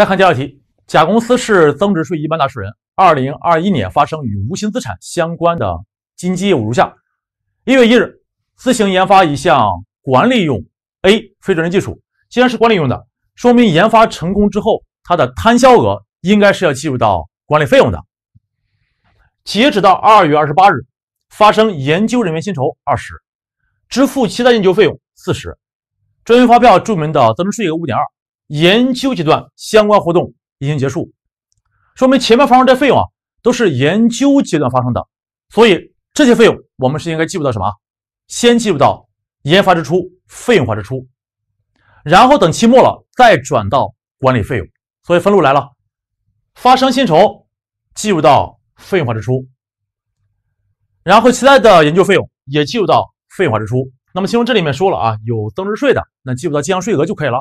再看第二题，甲公司是增值税一般纳税人。二零二一年发生与无形资产相关的经济业务如下：一月一日，自行研发一项管理用 A 非专利技术。既然是管理用的，说明研发成功之后，它的摊销额应该是要计入到管理费用的。截止到二月二十八日，发生研究人员薪酬二十，支付其他研究费用四十，专用发票注明的增值税额五点二。研究阶段相关活动已经结束，说明前面发生的费用啊都是研究阶段发生的，所以这些费用我们是应该记入到什么？先记入到研发支出费用化支出，然后等期末了再转到管理费用。所以分录来了，发生薪酬记入到费用化支出，然后其他的研究费用也记入到费用化支出。那么其中这里面说了啊，有增值税的，那记入到进项税额就可以了。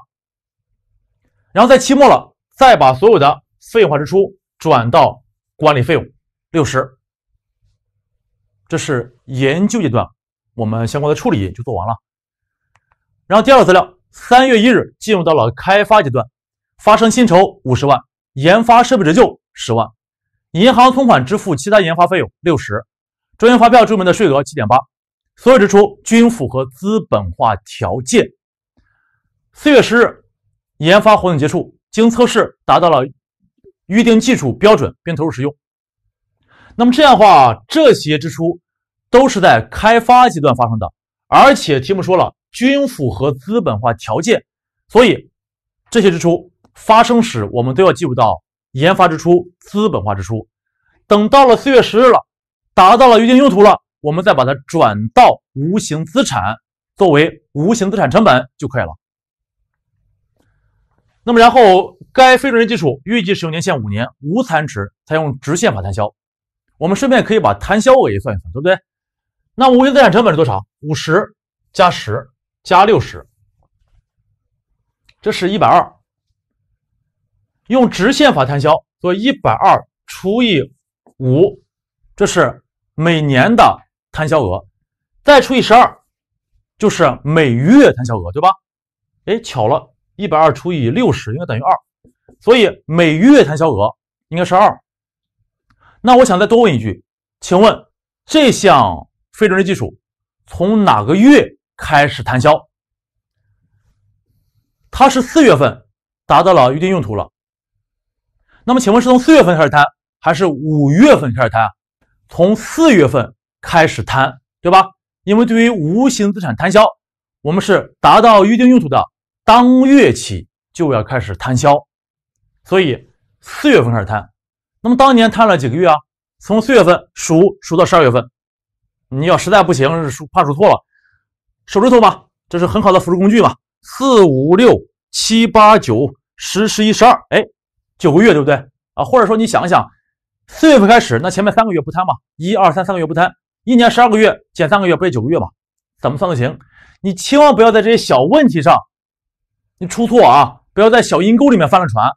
然后在期末了，再把所有的费用支出转到管理费用六十。这是研究阶段，我们相关的处理就做完了。然后第二个资料，三月一日进入到了开发阶段，发生薪酬五十万，研发设备折旧十万，银行存款支付其他研发费用六十，专用发票注明的税额七点八，所有支出均符合资本化条件。四月十日。研发活动结束，经测试达到了预定技术标准，并投入使用。那么这样的话，这些支出都是在开发阶段发生的，而且题目说了均符合资本化条件，所以这些支出发生时，我们都要计入到研发支出、资本化支出。等到了四月十日了，达到了预定用途了，我们再把它转到无形资产，作为无形资产成本就可以了。那么，然后该非专利技术预计使用年限五年，无残值，采用直线法摊销。我们顺便可以把摊销额也算一算，对不对？那无形资产成本是多少？五十加十加六十，这是一百二。用直线法摊销，所以一百二除以五，这是每年的摊销额，再除以十二，就是每月摊销额，对吧？哎，巧了。一百二除以六十应该等于二，所以每月摊销额应该是二。那我想再多问一句，请问这项非专利技术从哪个月开始摊销？它是四月份达到了预定用途了。那么请问是从四月份开始摊还是五月份开始摊？从四月份开始摊，对吧？因为对于无形资产摊销，我们是达到预定用途的。当月起就要开始摊销，所以四月份开始摊。那么当年摊了几个月啊？从四月份数数到十二月份，你要实在不行数怕数错了，手指头嘛，这是很好的辅助工具嘛。四五六七八九十十一十二，哎，九个月对不对啊？或者说你想一想，四月份开始，那前面三个月不摊嘛？一二三三个月不摊，一年十二个月减三个月，不就九个月嘛？怎么算都行。你千万不要在这些小问题上。你出错啊！不要在小阴沟里面翻了船，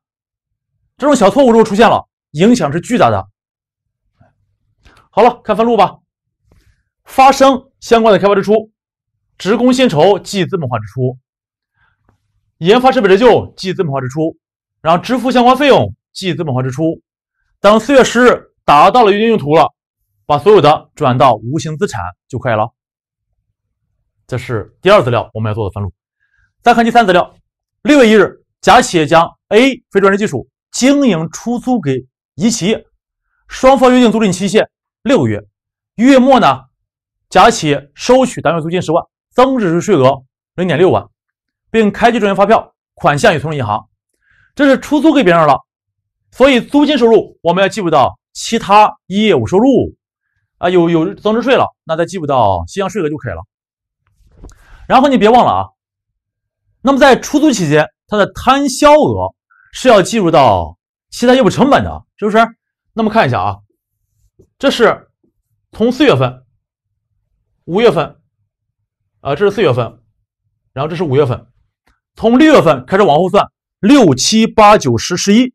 这种小错误如果出现了，影响是巨大的。好了，看分录吧。发生相关的开发支出，职工薪酬计资本化支出，研发设备折旧计资本化支出，然后支付相关费用计资本化支出，等四月十日达到了预定用途了，把所有的转到无形资产就可以了。这是第二资料我们要做的分录，再看第三资料。六月一日，甲企业将 A 非专利技术经营出租给乙企业，双方约定租赁期限六个月。月末呢，甲企业收取单位租金十万，增值税税额零点六万，并开具专用发票，款项已存入银行。这是出租给别人了，所以租金收入我们要记入到其他业务收入。啊，有有增值税了，那再记入到进项税额就可以了。然后你别忘了啊。那么在出租期间，它的摊销额是要计入到其他业务成本的，是不是？那么看一下啊，这是从四月份、五月份，啊，这是四月份，然后这是五月份，从六月份开始往后算，六、七、八、九、十、十一，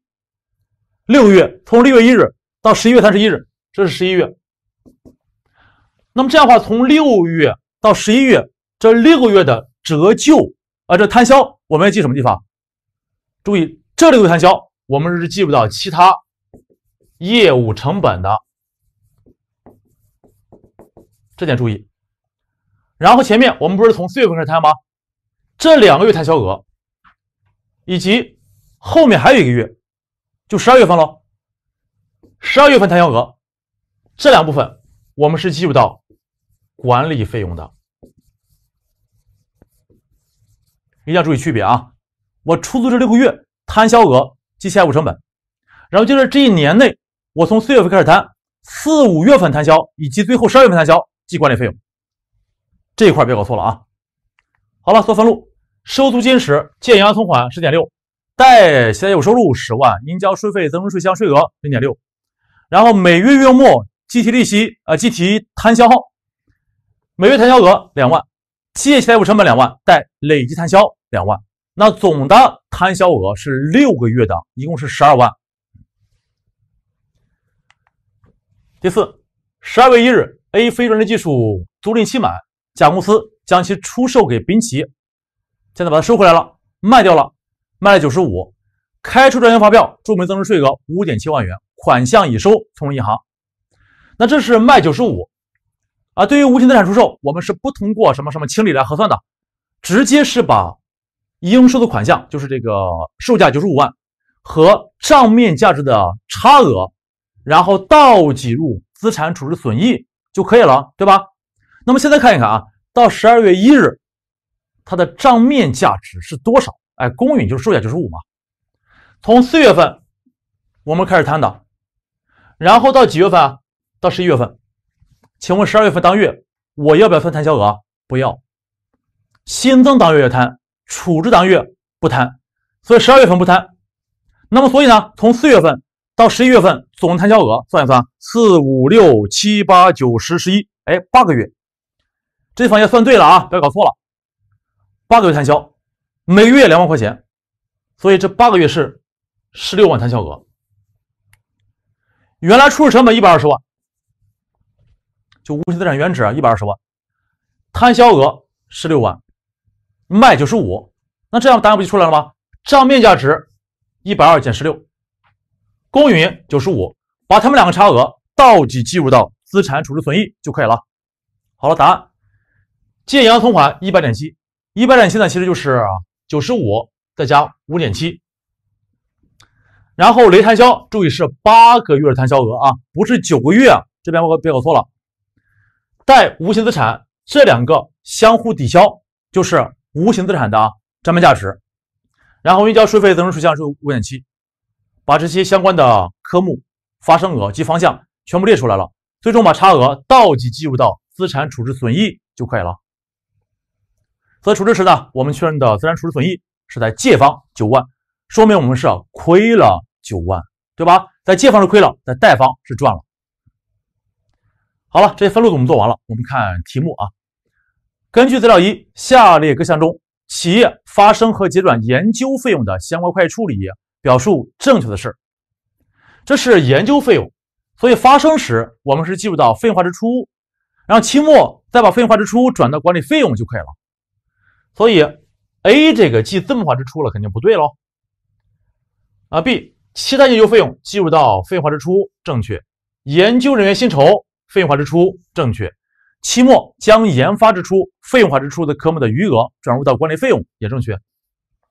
六月从六月一日到十一月三十一日，这是十一月。那么这样的话，从六月到十一月这六个月的折旧。啊，这摊销我们要记什么地方？注意，这里有摊销，我们是记不到其他业务成本的，这点注意。然后前面我们不是从四月份开始摊吗？这两个月摊销额，以及后面还有一个月，就十二月份喽。十二月份摊销额，这两部分我们是记入到管理费用的。一定要注意区别啊！我出租这六个月摊销额计财务成本，然后就是这一年内，我从四月份开始摊，四五月份摊销以及最后十二月份摊销计管理费用，这一块别搞错了啊！好了，做分录，收租金时借银行存款十点六，贷现有收入十万，应交税费增值税销税额零点六，然后每月月末计提利息，呃，计提摊销每月摊销额两万。企业财务成本两万，带累计摊销两万，那总的摊销额是六个月的，一共是十二万。第四，十二月一日，A 非专利技术租赁期满，甲公司将其出售给丙企现在把它收回来了，卖掉了，卖了九十五，开出专用发票，注明增值税额五点七万元，款项已收，存入银行。那这是卖九十五。啊，对于无形资产出售，我们是不通过什么什么清理来核算的，直接是把应收的款项，就是这个售价九十五万和账面价值的差额，然后倒挤入资产处置损益就可以了，对吧？那么现在看一看啊，到十二月一日，它的账面价值是多少？哎，公允就是售价九十五嘛。从四月份我们开始摊的，然后到几月份？到十一月份。请问十二月份当月我要不要算摊销额？不要，新增当月要摊，处置当月不摊，所以十二月份不摊。那么所以呢，从四月份到十一月份总摊销额算一算，四五六七八九十十一，哎，八个月，这方也算对了啊，不要搞错了，八个月摊销，每个月两万块钱，所以这八个月是十六万摊销额。原来初始成本一百二十万。就无形资产原值啊，一百二十万，摊销额十六万，卖九十五，那这样答案不就出来了吗？账面价值一百二减十六，公允九十五，把他们两个差额倒底计入到资产处置损益就可以了。好了，答案，借银行存款一百点七，一百点七呢其实就是九十五再加五点七，然后雷摊销，注意是八个月的摊销额啊，不是九个月，这边我别搞错了。贷、无形资产这两个相互抵消，就是无形资产的账面价值。然后预交税费、增值税、项是五点七，把这些相关的科目发生额及方向全部列出来了，最终把差额倒计计入到资产处置损益就可以了。在处置时呢，我们确认的资产处置损益是在借方九万，说明我们是亏了九万，对吧？在借方是亏了，在贷方是赚了。好了，这些分录我们做完了。我们看题目啊，根据资料一，下列各项中企业发生和结转研究费用的相关会计处理表述正确的是？这是研究费用，所以发生时我们是计入到费用化支出，然后期末再把费用化支出转到管理费用就可以了。所以 A 这个记资本化支出了，肯定不对喽。啊，B 期待研究费用计入到费用化支出，正确。研究人员薪酬。费用化支出正确，期末将研发支出费用化支出的科目的余额转入到管理费用也正确，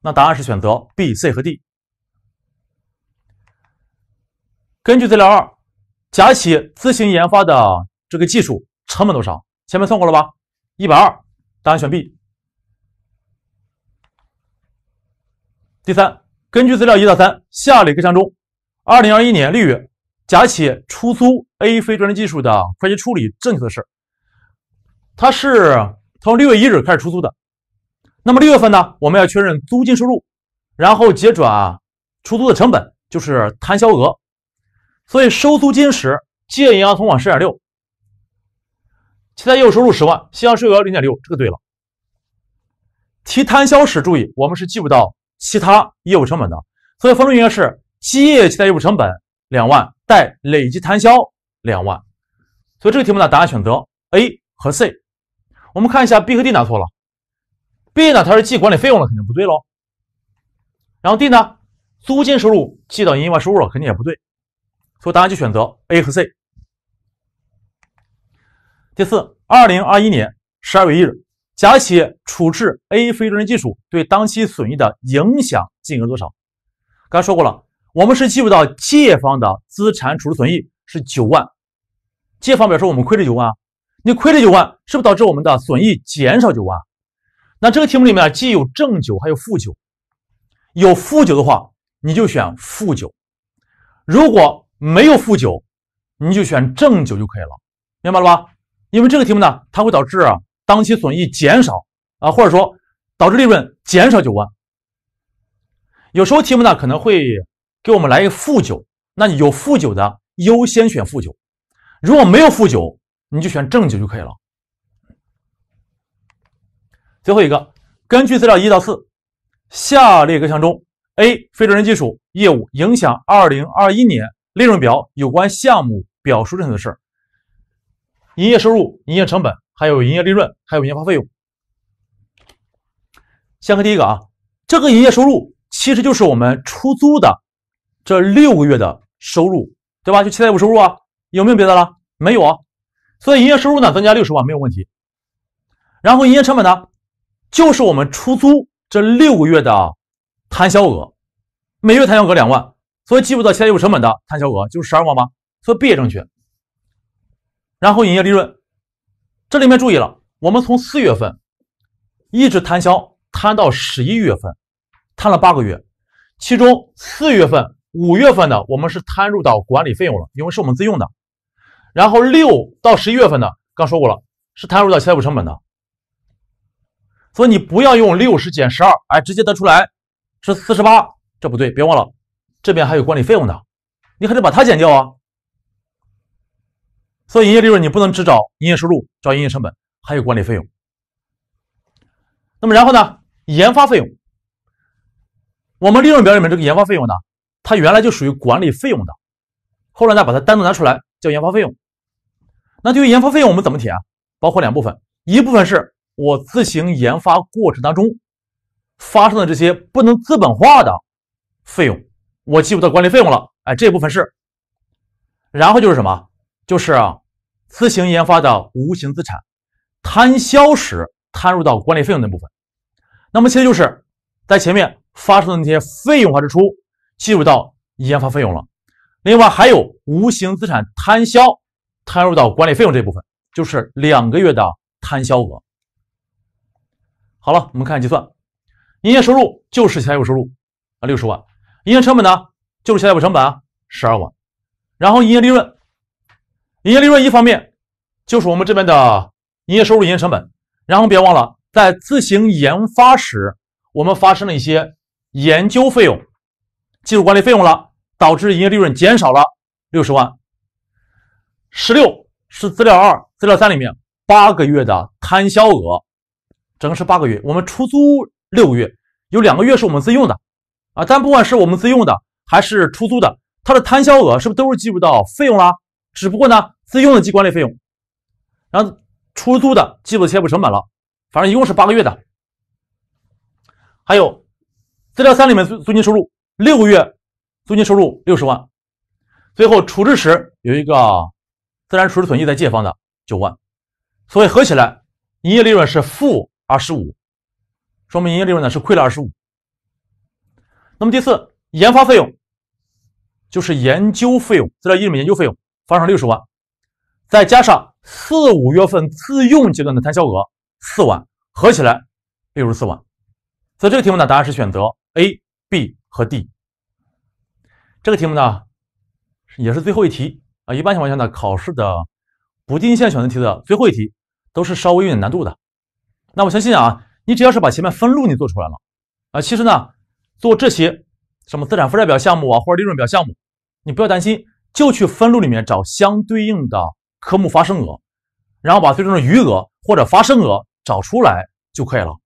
那答案是选择 B、C 和 D。根据资料二，甲企自行研发的这个技术成本多少？前面算过了吧，一百二，答案选 B。第三，根据资料一到三，下列各项中，二零二一年六月。甲企业出租 A 非专利技术的会计处理正确的是，它是从六月一日开始出租的。那么六月份呢，我们要确认租金收入，然后结转出租的成本，就是摊销额。所以收租金时借银行存款十点六，其他业务收入十万，进项税额零点六，这个对了。提摊销时注意，我们是记不到其他业务成本的，所以分录应该是借其他业务成本。两万，贷累计摊销两万，所以这个题目呢，答案选择 A 和 C。我们看一下 B 和 D 哪错了？B 呢，它是记管理费用了，肯定不对喽。然后 D 呢，租金收入记到营业外收入了，肯定也不对。所以答案就选择 A 和 C。第四，二零二一年十二月一日，甲企业处置 A 非专利技术对当期损益的影响金额多少？刚才说过了。我们是记入到借方的资产处置损益是九万，借方表示我们亏了九万啊。你亏了九万，是不是导致我们的损益减少九万？那这个题目里面既有正九，还有负九，有负九的话，你就选负九；如果没有负九，你就选正九就可以了。明白了吧？因为这个题目呢，它会导致当期损益减少啊，或者说导致利润减少九万。有时候题目呢可能会。给我们来一个负九，那你有负九的优先选负九，如果没有负九，你就选正九就可以了。最后一个，根据资料一到四，下列各项中，A. 非洲人技术业务影响二零二一年利润表有关项目表述正确的是：营业收入、营业成本，还有营业利润，还有研发费用。先看第一个啊，这个营业收入其实就是我们出租的。这六个月的收入，对吧？就七台业务收入啊，有没有别的了？没有啊。所以营业收入呢，增加六十万，没有问题。然后营业成本呢，就是我们出租这六个月的摊销额，每月摊销额两万，所以计入到七台成本的摊销额就是十二万八，所以 B 也正确。然后营业利润，这里面注意了，我们从四月份一直摊销摊到十一月份，摊了八个月，其中四月份。五月份的我们是摊入到管理费用了，因为是我们自用的。然后六到十一月份的，刚说过了，是摊入到财务成本的。所以你不要用六十减十二，哎，直接得出来是四十八，这不对，别忘了这边还有管理费用呢，你还得把它减掉啊。所以营业利润你不能只找营业收入，找营业成本，还有管理费用。那么然后呢，研发费用，我们利润表里面这个研发费用呢？它原来就属于管理费用的，后来呢把它单独拿出来叫研发费用。那对于研发费用，我们怎么填包括两部分，一部分是我自行研发过程当中发生的这些不能资本化的费用，我记不到管理费用了，哎，这部分是。然后就是什么？就是自行研发的无形资产摊销时摊入到管理费用那部分。那么其实就是在前面发生的那些费用化支出。计入到研发费用了，另外还有无形资产摊销摊入到管理费用这部分，就是两个月的摊销额。好了，我们看计算，营业收入就是财务收入啊六十万，营业成本呢就是财务成本十二万，然后营业利润，营业利润一方面就是我们这边的营业收入、营业成本，然后别忘了在自行研发时我们发生了一些研究费用。计入管理费用了，导致营业利润减少了六十万。十六是资料二、资料三里面八个月的摊销额，整个是八个月。我们出租六个月，有两个月是我们自用的，啊，但不管是我们自用的还是出租的，它的摊销额是不是都是计入到费用啦？只不过呢，自用的记管理费用，然后出租的计入其他不成本了。反正一共是八个月的。还有资料三里面租租金收入。六月租金收入六十万，最后处置时有一个自然处置损益在借方的九万，所以合起来营业利润是负二十五，说明营业利润呢是亏了二十五。那么第四研发费用就是研究费用，资料一里面研究费用发生六十万，再加上四五月份自用阶段的摊销额四万，合起来六十四万。所以这个题目呢，答案是选择 A、B。和 D，这个题目呢，也是最后一题啊。一般情况下呢，考试的不定线选择题的最后一题都是稍微有点难度的。那我相信啊，你只要是把前面分录你做出来了啊，其实呢，做这些什么资产负债表项目啊，或者利润表项目，你不要担心，就去分录里面找相对应的科目发生额，然后把最终的余额或者发生额找出来就可以了。